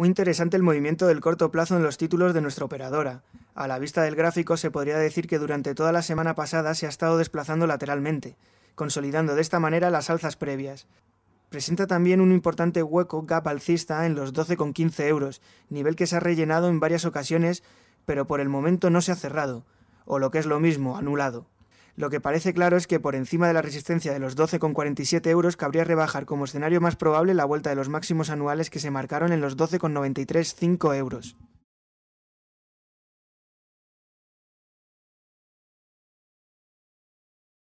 Muy interesante el movimiento del corto plazo en los títulos de nuestra operadora. A la vista del gráfico se podría decir que durante toda la semana pasada se ha estado desplazando lateralmente, consolidando de esta manera las alzas previas. Presenta también un importante hueco gap alcista en los 12,15 euros, nivel que se ha rellenado en varias ocasiones, pero por el momento no se ha cerrado, o lo que es lo mismo, anulado. Lo que parece claro es que por encima de la resistencia de los 12,47 euros cabría rebajar como escenario más probable la vuelta de los máximos anuales que se marcaron en los 12,93,5 euros.